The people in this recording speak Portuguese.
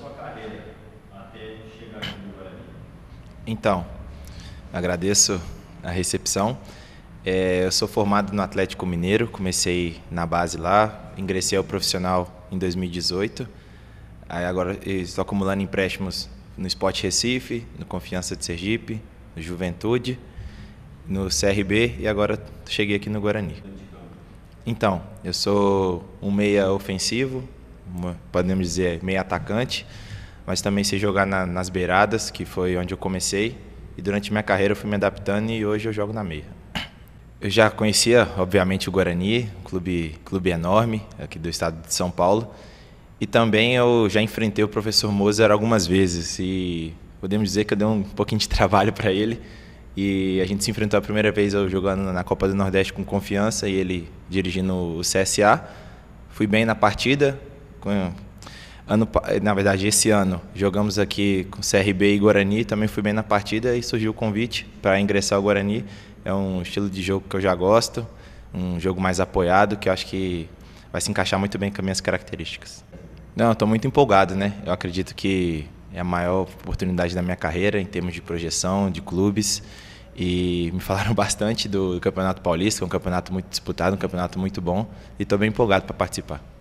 sua carreira até chegar no Guarani? Então, agradeço a recepção. É, eu sou formado no Atlético Mineiro, comecei na base lá, ingressei ao profissional em 2018. Aí agora estou acumulando empréstimos no Sport Recife, no Confiança de Sergipe, no Juventude, no CRB e agora cheguei aqui no Guarani. Então, eu sou um meia ofensivo, podemos dizer, meio atacante, mas também sei jogar na, nas beiradas, que foi onde eu comecei. E durante minha carreira eu fui me adaptando e hoje eu jogo na meia. Eu já conhecia, obviamente, o Guarani, um clube, clube enorme aqui do estado de São Paulo. E também eu já enfrentei o professor Moser algumas vezes e podemos dizer que eu dei um pouquinho de trabalho para ele. E a gente se enfrentou a primeira vez eu jogando na Copa do Nordeste com confiança e ele dirigindo o CSA. Fui bem na partida, ano, eh, na verdade, esse ano, jogamos aqui com CRB e Guarani, também fui bem na partida e surgiu o convite para ingressar ao Guarani. É um estilo de jogo que eu já gosto, um jogo mais apoiado, que eu acho que vai se encaixar muito bem com as minhas características. Não, estou muito empolgado, né? Eu acredito que é a maior oportunidade da minha carreira em termos de projeção, de clubes. E me falaram bastante do Campeonato Paulista, que é um campeonato muito disputado, um campeonato muito bom. E estou bem empolgado para participar.